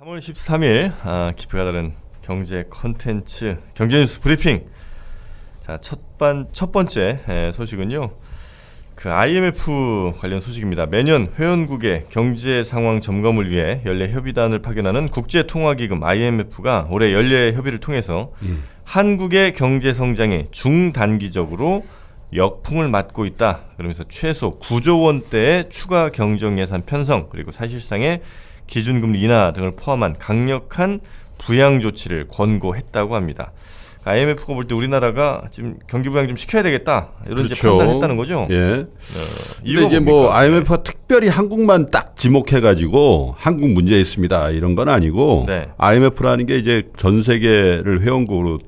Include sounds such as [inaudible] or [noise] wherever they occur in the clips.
3월 13일 아, 깊이가 다른 경제 컨텐츠 경제 뉴스 브리핑 자 첫번첫 번째 소식은요 그 IMF 관련 소식입니다. 매년 회원국의 경제 상황 점검을 위해 연례 협의단을 파견하는 국제통화기금 IMF가 올해 연례 협의를 통해서 음. 한국의 경제 성장이 중단기적으로 역풍을 맞고 있다. 그러면서 최소 9조 원대의 추가 경정 예산 편성 그리고 사실상의 기준금리 인하 등을 포함한 강력한 부양 조치를 권고했다고 합니다. IMF가 그러니까 볼때 우리나라가 지금 경기 부양 좀 시켜야 되겠다 이런 그렇죠. 판단했다는 거죠. 예. 어, 이유가 이제 뭐 뭡니까? 뭐 IMF가 네. 특별히 한국만 딱 지목해 가지고 한국 문제 있습니다 이런 건 아니고 네. IMF라는 게 이제 전 세계를 회원국으로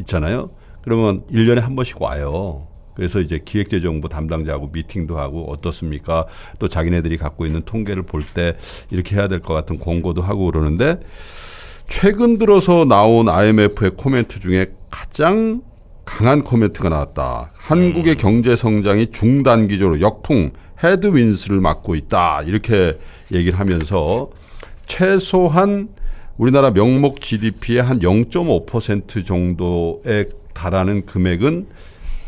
있잖아요. 그러면 1년에 한 번씩 와요. 그래서 이제 기획재정부 담당자하고 미팅도 하고 어떻습니까? 또 자기네들이 갖고 있는 통계를 볼 때 이렇게 해야 될 것 같은 공고도 하고 그러는데 최근 들어서 나온 IMF의 코멘트 중에 가장 강한 코멘트가 나왔다. 한국의 음. 경제 성장이 중단기적로 역풍 헤드윈스를 맞고 있다. 이렇게 얘기를 하면서 최소한 우리나라 명목 GDP의 한 0.5% 정도에 달하는 금액은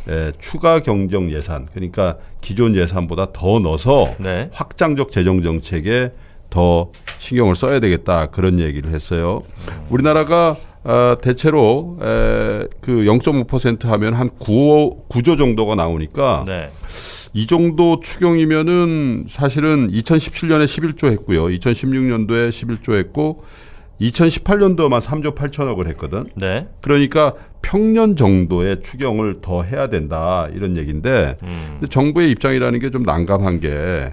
에, 예, 추가 경정 예산 그러니까 기존 예산보다 더 넣어서 네. 확장적 재정 정책에 더 신경을 써야 되겠다 그런 얘기를 했어요. 우리나라가 어, 대체로 에, 그0.5% 하면 한 9, 9조 정도가 나오니까 네. 이 정도 추경이면은 사실은 2017년에 11조 했고요. 2016년도에 11조 했고 2018년도만 3조 8천억을 했거든. 네. 그러니까 평년 정도의 추경을 더 해야 된다 이런 얘기인데 음. 정부의 입장이라는 게 좀 난감한 게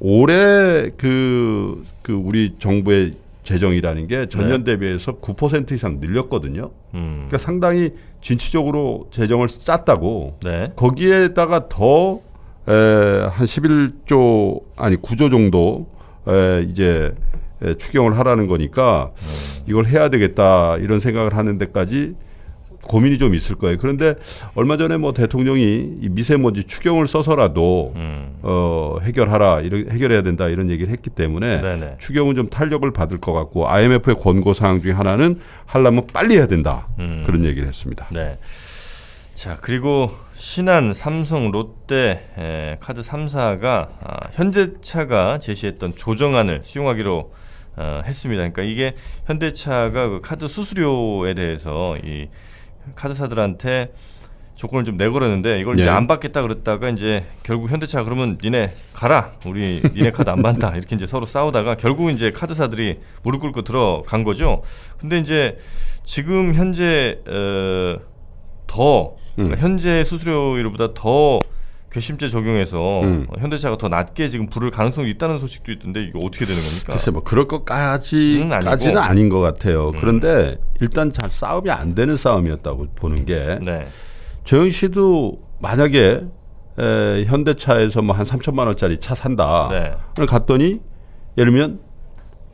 올해 그, 그 우리 정부의 재정이라는 게 전년 네. 대비해서 9% 이상 늘렸거든요. 음. 그러니까 상당히 진취적으로 재정을 짰다고 네. 거기에다가 더 에, 한 11조 아니 9조 정도 에, 이제 예, 추경을 하라는 거니까 이걸 해야 되겠다 이런 생각을 하는 데까지 고민이 좀 있을 거예요. 그런데 얼마 전에 뭐 대통령이 미세먼지 추경을 써서라도 음. 어, 해결하라, 이런, 해결해야 된다 이런 얘기를 했기 때문에 네네. 추경은 좀 탄력을 받을 것 같고 IMF의 권고 사항 중에 하나는 하려면 빨리 해야 된다 음. 그런 얘기를 했습니다. 네. 자 그리고 신한, 삼성, 롯데 에, 카드 3사가 아, 현대차가 제시했던 조정안을 수용하기로 어, 했습니다. 그러니까 이게 현대차가 그 카드 수수료에 대해서 이 카드사들한테 조건을 좀 내걸었는데 이걸 예. 이제 네. 안 받겠다 그랬다가 이제 결국 현대차 그러면 니네 가라 우리 니네 카드 안받다 이렇게 이제 서로 싸우다가 결국 이제 카드사들이 무릎 꿇고 들어간 거죠. 근데 이제 지금 현재 어, 더 음. 그러니까 현재 수수료율보다 더 괘씸죄 적용해서 음. 현대차가 더 낮게 지금 부를 가능성이 있다는 소식도 있던데 이거 어떻게 되는 겁니까? 글쎄 뭐 그럴 것까지까지는 음, 아닌 것 같아요. 음. 그런데 일단 잘 싸움이 안 되는 싸움이었다고 보는 게 네. 조영 씨도 만약에 에, 현대차에서 뭐한 3천만 원짜리 차 산다. 네. 갔더니 예를 들면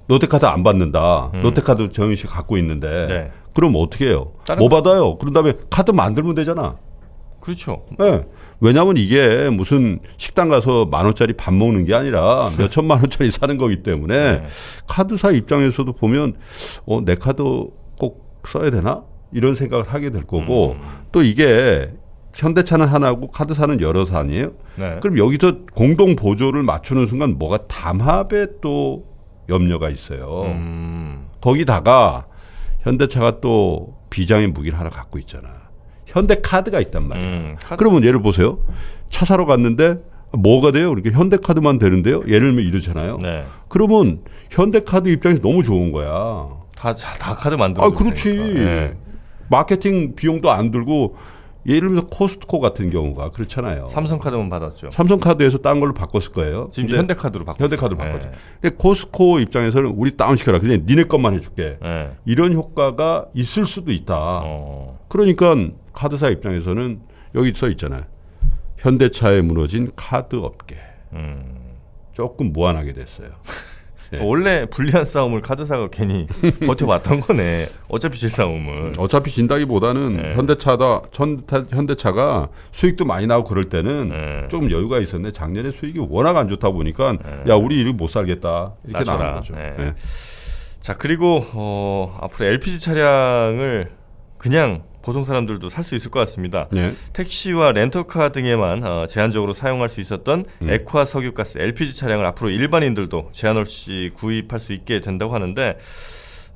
롯데카드 안 받는다. 음. 롯데카드 정윤 씨 갖고 있는데 네. 그럼 어떻게 해요? 뭐 거. 받아요? 그런 다음에 카드 만들면 되잖아. 그렇죠. 네. 왜냐하면 이게 무슨 식당 가서 만 원짜리 밥 먹는 게 아니라 몇 천만 원짜리 사는 거기 때문에 네. 카드사 입장에서도 보면 어, 내 카드 꼭 써야 되나 이런 생각을 하게 될 거고 음. 또 이게 현대차는 하나고 카드사는 여러 사아니에요 네. 그럼 여기서 공동 보조를 맞추는 순간 뭐가 담합에 또 염려가 있어요. 음. 거기다가 현대차가 또 비장의 무기를 하나 갖고 있잖아. 요 현대카드가 있단 말이에요. 음, 카드. 그러면 예를 보세요. 차 사러 갔는데 뭐가 돼요? 이렇게 현대카드만 되는데요. 예를 들면 이러잖아요. 네. 그러면 현대카드 입장에서 너무 좋은 거야. 다, 다 카드 만들어. 아, 그렇지. 네. 마케팅 비용도 안 들고 예를 들어 코스트코 같은 경우가 그렇잖아요. 삼성카드만 받았죠. 삼성카드에서 딴 걸로 바꿨을 거예요. 지금 현대카드로 바꿨 현대카드로 바꿨죠. 네. 예. 코스코 트 입장에서는 우리 다운시켜라. 그냥 니네 것만 해줄게. 네. 이런 효과가 있을 수도 있다. 어. 그러니까 카드사 입장에서는 여기 써 있잖아요. 현대차에 무너진 카드 업계. 음. 조금 무한하게 됐어요. 네. 어, 원래 불리한 싸움을 카드사가 괜히 [laughs] 버텨봤던 거네. 어차피 질 싸움을. 어차피 진다기보다는 네. 현대차다 현대, 현대차가 수익도 많이 나고 그럴 때는 네. 조금 여유가 있었네 작년에 수익이 워낙 안 좋다 보니까 네. 야 우리 일을 못 살겠다 이렇게 나온 거죠. 네. 네. 자 그리고 어, 앞으로 LPG 차량을 그냥 보통 사람들도 살 수 있을 것 같습니다. 예. 택시와 렌터카 등에만 어, 제한적으로 사용할 수 있었던 음. 액화 석유가스 LPG 차량을 앞으로 일반인들도 제한 없이 구입할 수 있게 된다고 하는데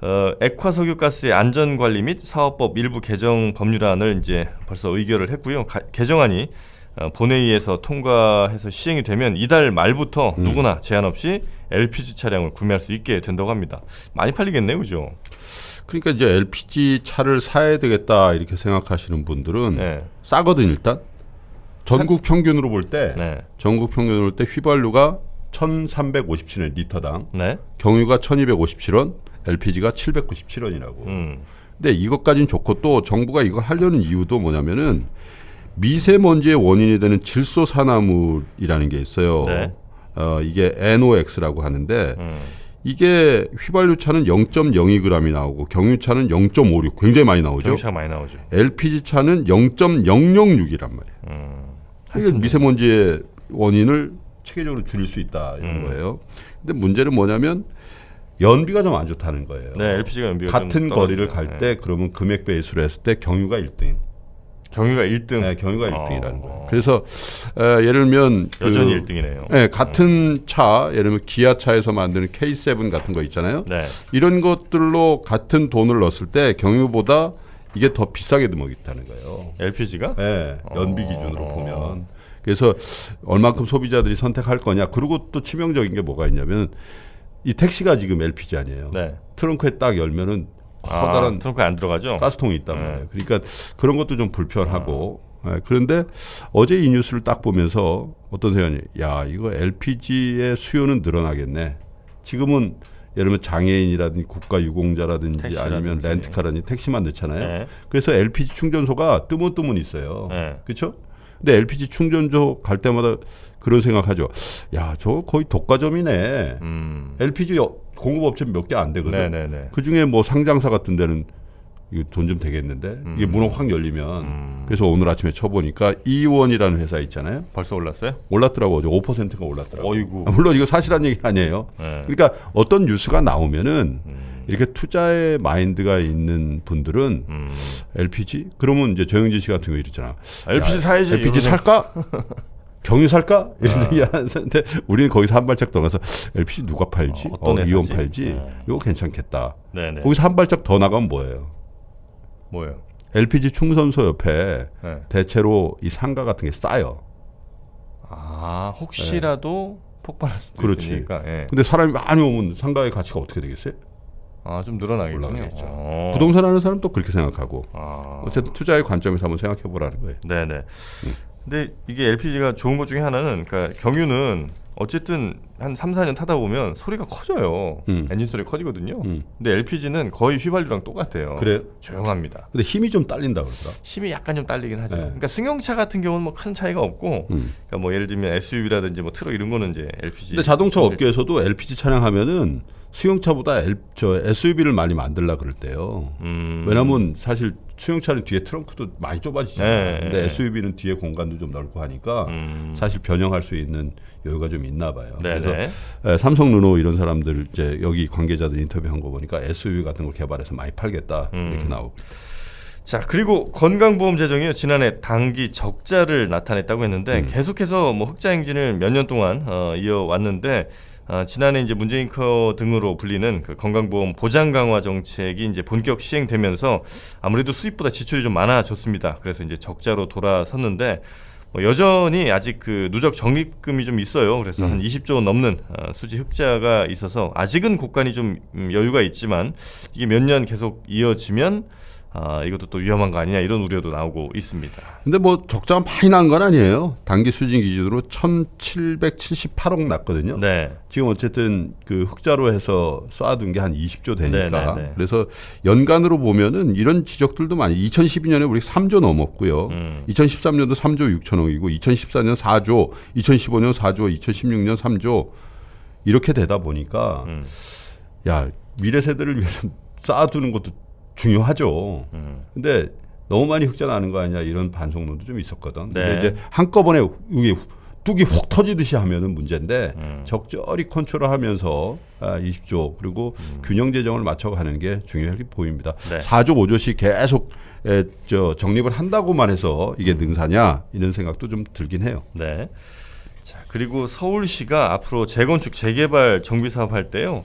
어, 액화 석유가스의 안전 관리 및 사업법 일부 개정 법률안을 이제 벌써 의결을 했고요. 가, 개정안이 어, 본회의에서 통과해서 시행이 되면 이달 말부터 음. 누구나 제한 없이 LPG 차량을 구매할 수 있게 된다고 합니다. 많이 팔리겠네요, 그죠? 그러니까 이제 LPG 차를 사야 되겠다 이렇게 생각하시는 분들은 네. 싸거든 일단. 전국 평균으로 볼때 네. 전국 평균으로 볼 때 휘발유가 1,357원 리터당 네. 경유가 1,257원, LPG가 797원이라고. 음. 근데 이것까지는 좋고 또 정부가 이걸 하려는 이유도 뭐냐면은 미세먼지의 원인이 되는 질소 산화물이라는 게 있어요. 네. 어, 이게 NOx라고 하는데 음. 이게 휘발유차는 0.02g이 나오고 경유차는 0.56 굉장히 많이 나오죠. 경유차 많이 나오죠. LPG 차는 0.006이란 말이에요. 음, 이게 미세먼지의 원인을 체계적으로 줄일 수 있다 이런 음. 거예요. 근데 문제는 뭐냐면 연비가 좀 안 좋다는 거예요. 네, LPG가 연비가 같은 거리를 갈때 네. 그러면 금액 배수를 했을 때 경유가 1등, 경유가 1등. 네, 경유가 1등이라는 어. 거예요. 그래서 에, 예를 들면 그 여전히 그, 1등이네요. 네, 같은 차, 예를 들면 기아차에서 만드는 K7 같은 거 있잖아요. 네. 이런 것들로 같은 돈을 넣었을 때 경유보다 이게 더 비싸게 들먹있다는 거예요. LPG가? 네, 어. 연비 기준으로 어. 보면. 그래서 얼만큼 소비자들이 선택할 거냐. 그리고 또 치명적인 게 뭐가 있냐면 이 택시가 지금 LPG 아니에요. 네. 트렁크에 딱 열면은 커다란 아, 트렁크에 안 들어가죠. 가스통이 있단 말 네. 그러니까 그런 것도 좀 불편하고 네, 그런데 어제 이 뉴스를 딱 보면서 어떤 생각이 야 이거 LPG의 수요는 늘어나겠네. 지금은 예를 들면 장애인이라든지 국가유공자라든지 택시라든지. 아니면 렌트카라든지 택시만 넣잖아요. 네. 그래서 LPG 충전소가 뜨문뜨문 있어요. 네. 그렇죠? 근데 LPG 충전소 갈 때마다 그런 생각하죠. 야, 저 거의 독과점이네. 음. LPG 공급업체 몇 개 안 되거든. 네네네. 네, 네. 그중에 뭐 상장사 같은 데는 돈 좀 되겠는데 음. 이게 문어 확 열리면 음. 그래서 오늘 아침에 쳐보니까 이원이라는 회사 있잖아요. 벌써 올랐어요? 올랐더라고 어제 5%가 올랐더라고. 어이구. 아, 물론 이거 사실한 얘기 아니에요. 네. 그러니까 어떤 뉴스가 나오면은 음. 이렇게 투자의 마인드가 있는 분들은 LPG 음. 그러면 이제 정영진 씨 같은 거 이랬잖아. LPG 아, 사야지. LPG 살까? [laughs] 경유 살까? 이런더니 아. 하는데 우리는 거기서 한 발짝 떠나서 LPG 누가 팔지? 어, 떤 어, 이온 팔지? 아. 이거 괜찮겠다. 네네. 거기서 한 발짝 더 나가면 뭐예요? 뭐예요? LPG 충선소 옆에 네. 대체로 이 상가 같은 게 쌓여. 아 혹시라도 네. 폭발할 수도 그렇지. 있으니까. 네. 근데 사람이 많이 오면 상가의 가치가 어떻게 되겠어요? 아좀 늘어나겠죠. 아. 어. 부동산 하는 사람 또 그렇게 생각하고 아. 어쨌든 투자의 관점에서 한번 생각해 보라는 거예요. 네네. 음. 근데 이게 LPG가 좋은 것 중에 하나는 그러니까 경유는 어쨌든 한 3, 4년 타다 보면 소리가 커져요. 음. 엔진 소리 커지거든요. 음. 근데 LPG는 거의 휘발유랑 똑같아요. 그래 요 조용합니다. 근데 힘이 좀 딸린다 그럴까 힘이 약간 좀 딸리긴 하죠. 네. 그러니까 승용차 같은 경우는 뭐 큰 차이가 없고, 음. 그러니까 뭐 예를 들면 SUV라든지 뭐 트럭 이런 거는 이제 LPG. 근데 자동차 업계에서도 LPG 차량하면은 승용차보다 엘, 저 SUV를 많이 만들라 그럴 때요. 음. 왜냐면 사실 수용차는 뒤에 트렁크도 많이 좁아지잖아요. 네, 근데 SUV는 네. 뒤에 공간도 좀 넓고 하니까 음. 사실 변형할 수 있는 여유가 좀 있나 봐요. 네 그래서 네. 삼성, 르노 이런 사람들 이제 여기 관계자들 인터뷰한 거 보니까 SUV 같은 거 개발해서 많이 팔겠다 음. 이렇게 나오고. 자 그리고 건강보험 재정이요 지난해 단기 적자를 나타냈다고 했는데 음. 계속해서 뭐 흑자 행진을 몇 년 동안 어, 이어왔는데 어, 지난해 이제 문재인커 등으로 불리는 그 건강보험 보장 강화 정책이 이제 본격 시행되면서 아무래도 수입보다 지출이 좀 많아졌습니다. 그래서 이제 적자로 돌아섰는데 뭐 여전히 아직 그 누적 적립금이 좀 있어요. 그래서 음. 한 20조 원 넘는 어, 수지 흑자가 있어서 아직은 곳간이 좀 음, 여유가 있지만 이게 몇 년 계속 이어지면 아, 이것도 또 위험한 거 아니냐 이런 우려도 나오고 있습니다. 근데 뭐 적자가 많이 난 건 아니에요. 단기 수진 기준으로 1,778억 났거든요. 네. 지금 어쨌든 그 흑자로 해서 쏴둔 게 한 20조 되니까. 네, 네, 네, 그래서 연간으로 보면은 이런 지적들도 많이. 2012년에 우리 3조 넘었고요. 음. 2013년도 3조 6천억이고 2014년 4조, 2015년 4조, 2016년 3조 이렇게 되다 보니까 음. 야 미래 세대를 위해서 쌓아두는 [laughs] 것도 중요하죠. 음. 근데 너무 많이 흑자 나는 거 아니냐 이런 반성론도 좀 있었거든. 네. 근데 이제 한꺼번에 이게 뚝이 훅 터지듯이 하면은 문제인데 음. 적절히 컨트롤하면서 아, 20조 그리고 음. 균형 재정을 맞춰가는 게 중요하게 보입니다. 네. 4조 5조씩 계속 에, 저적립을 한다고만 해서 이게 음. 능사냐 이런 생각도 좀 들긴 해요. 네. 자 그리고 서울시가 앞으로 재건축 재개발 정비 사업 할 때요.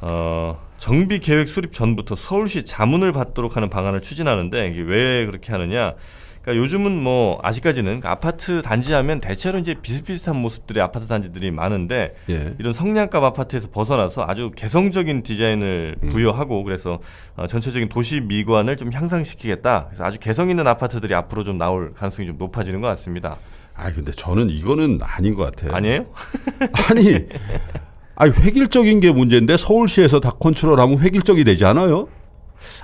어, 정비 계획 수립 전부터 서울시 자문을 받도록 하는 방안을 추진하는데 이게 왜 그렇게 하느냐? 그러니까 요즘은 뭐 아직까지는 그 아파트 단지하면 대체로 이제 비슷비슷한 모습들의 아파트 단지들이 많은데 예. 이런 성냥갑 아파트에서 벗어나서 아주 개성적인 디자인을 음. 부여하고 음. 그래서 어, 전체적인 도시 미관을 좀 향상시키겠다. 그래서 아주 개성 있는 아파트들이 앞으로 좀 나올 가능성이 좀 높아지는 것 같습니다. 아 근데 저는 이거는 아닌 것 같아요. 아니에요? [laughs] 아니 아니 획일적인 게 문제인데 서울시에서 다 컨트롤하면 획일적이 되지 않아요?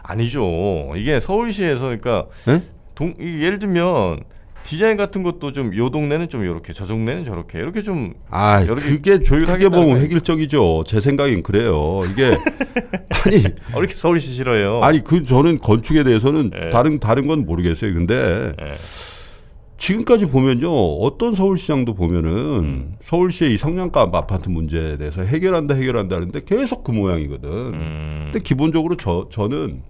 아니죠. 이게 서울시에서 그러니까 네? 동, 예를 들면 디자인 같은 것도 좀 요 동네는 좀 이렇게 저 동네는 저렇게 이렇게 좀 아, 그게 조율하게 보면 획일적이죠. 제 생각엔 그래요. 이게 [laughs] 아니 어, 이렇게 서울시 싫어요. 아니 그 저는 건축에 대해서는 네. 다른 다른 건 모르겠어요. 근데 네. 지금까지 보면요 어떤 서울시장도 보면은 음. 서울시의 이 성량가 아파트 문제에 대해서 해결한다 해결한다 하는데 계속 그 모양이거든. 음. 근데 기본적으로 저 저는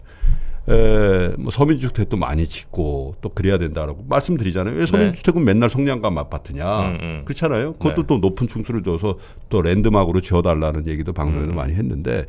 에, 뭐 서민주택도 많이 짓고 또 그래야 된다라고 말씀드리잖아요. 왜 네. 서민주택은 네. 맨날 성량감 아파트냐. 음, 음. 그렇잖아요. 그것도 네. 또 높은 충수를 줘서 또 랜드마크로 지어달라는 얘기도 방송에도 음. 많이 했는데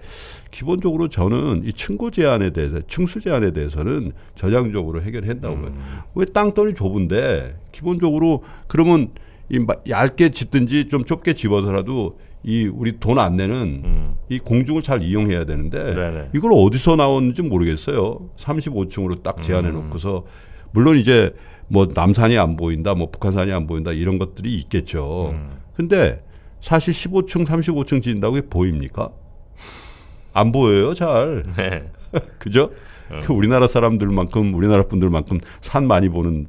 기본적으로 저는 이 층고 제한에 대해서 층수 제한에 대해서는 전향적으로 해결했다고 봐요. 음. 왜 땅덩이 좁은데 기본적으로 그러면 이 얇게 짓든지 좀 좁게 집어서라도 이 우리 돈 안 내는 음. 이 공중을 잘 이용해야 되는데 네네. 이걸 어디서 나왔는지 모르겠어요. 35층으로 딱 제한해 음. 놓고서 물론 이제 뭐 남산이 안 보인다, 뭐 북한산이 안 보인다 이런 것들이 있겠죠. 음. 근데 사실 15층, 35층 지인다고 보입니까? 안 보여요, 잘. [laughs] 네. [laughs] 그죠? 음. 우리나라 사람들만큼 우리나라 분들만큼 산 많이 보는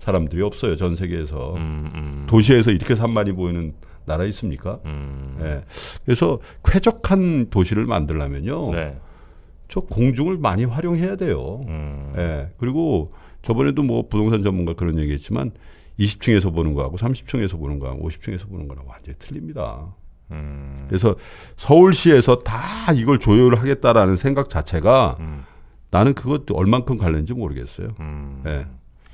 사람들이 없어요 전 세계에서 음, 음. 도시에서 이렇게 산 많이 보이는 나라 있습니까? 음. 예. 그래서 쾌적한 도시를 만들려면요. 네. 저 공중을 많이 활용해야 돼요. 음. 예. 그리고 저번에도 뭐 부동산 전문가 그런 얘기했지만 20층에서 보는 거하고 30층에서 보는 거하고 50층에서 보는 거랑 완전히 틀립니다. 음. 그래서 서울시에서 다 이걸 조율하겠다라는 생각 자체가 음. 나는 그것 도 얼만큼 갈는지 모르겠어요. 음. 예.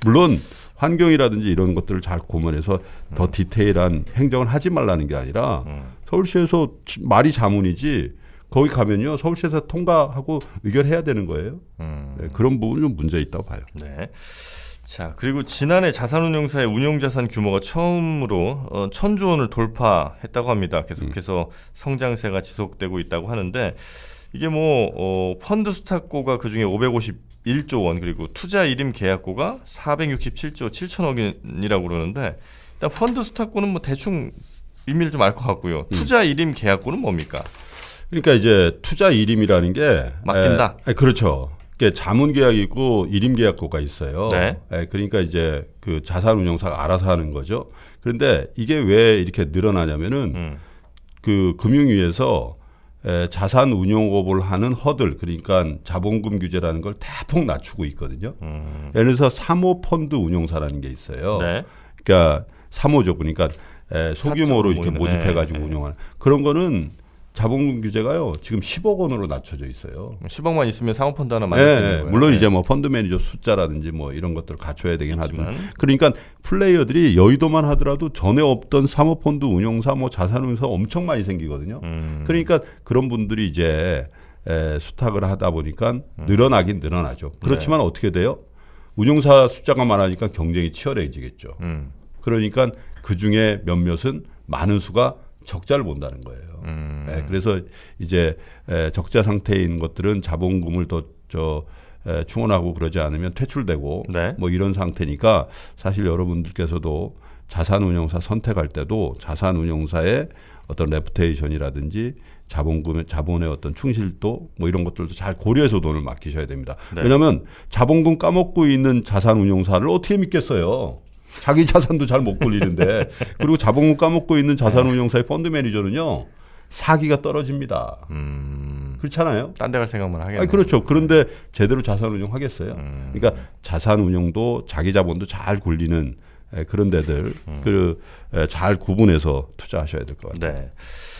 물론 환경이라든지 이런 것들을 잘 고문해서 더 음. 디테일한 행정을 하지 말라는 게 아니라 음. 서울시에서 말이 자문이지 거기 가면요 서울시에서 통과하고 의결해야 되는 거예요. 음. 네, 그런 부분 좀 문제 있다고 봐요. 네. 자 그리고 지난해 자산운용사의 운용자산 규모가 처음으로 어, 천조 원을 돌파했다고 합니다. 계속해서 성장세가 지속되고 있다고 하는데 이게 뭐 어, 펀드 수탁고가 그중에 551조 원 그리고 투자 이임 계약고가 467조 7천억 원이라고 그러는데 일단 펀드 수탁고는 뭐 대충 의미를 좀알 것 같고요. 음. 투자 이임 계약고는 뭡니까? 그러니까 이제 투자 이임이라는 게 맡긴다. 에, 에, 그렇죠. 자문 계약이 있고 일임 계약고가 있어요. 네. 에, 그러니까 이제 그 자산 운용사가 알아서 하는 거죠. 그런데 이게 왜 이렇게 늘어나냐면은 음. 그 금융위에서 에, 자산 운용 업을 하는 허들 그러니까 자본금 규제라는 걸 대폭 낮추고 있거든요. 음. 예를 들어서 사모 펀드 운용사라는 게 있어요. 네. 그러니까 사모죠. 그러니까 에, 소규모로 이렇게 모집해 가지고 네. 운영하는 그런 거는 자본금 규제가요 지금 10억 원으로 낮춰져 있어요. 10억만 있으면 상업 펀드 하나 만이 네, 쓰는 거예요. 물론 네. 이제 뭐 펀드 매니저 숫자라든지 뭐 이런 것들을 갖춰야 되긴 하지만 그러니까 플레이어들이 여의도만 하더라도 전에 없던 사모 펀드 운용사 뭐 자산 운용사 엄청 많이 생기거든요. 음. 그러니까 그런 분들이 이제 에, 수탁을 하다 보니까 늘어나긴 늘어나죠. 네. 그렇지만 네. 어떻게 돼요? 운용사 숫자가 많아지니까 경쟁이 치열해지겠죠. 음. 그러니까 그 중에 몇몇은 많은 수가 적자를 본다는 거예요. 음. 네, 그래서 이제 에, 예, 적자 상태인 것들은 자본금을 더저 예, 충원하고 그러지 않으면 퇴출되고 네. 뭐 이런 상태니까 사실 여러분들께서도 자산운용사 선택할 때도 자산운용사의 어떤 레프테이션이라든지 자본금의 자본의 어떤 충실도 뭐 이런 것들도 잘 고려해서 돈을 맡기셔야 됩니다. 네. 왜냐하면 자본금 까먹고 있는 자산운용사를 어떻게 믿겠어요? 자기 자산도 잘 못 굴리는데 그리고 자본금 까먹고 있는 자산운용사의 네. 펀드 매니저는요 사기가 떨어집니다. 음... 그렇잖아요. 딴 데 갈 생각만 하겠네. 아 그렇죠. 그런데 네. 제대로 자산운용 하겠어요. 음... 그러니까 자산운용도 자기 자본도 잘 굴리는 그런 데들 음... 그잘 구분해서 투자하셔야 될 것 같아요. 네.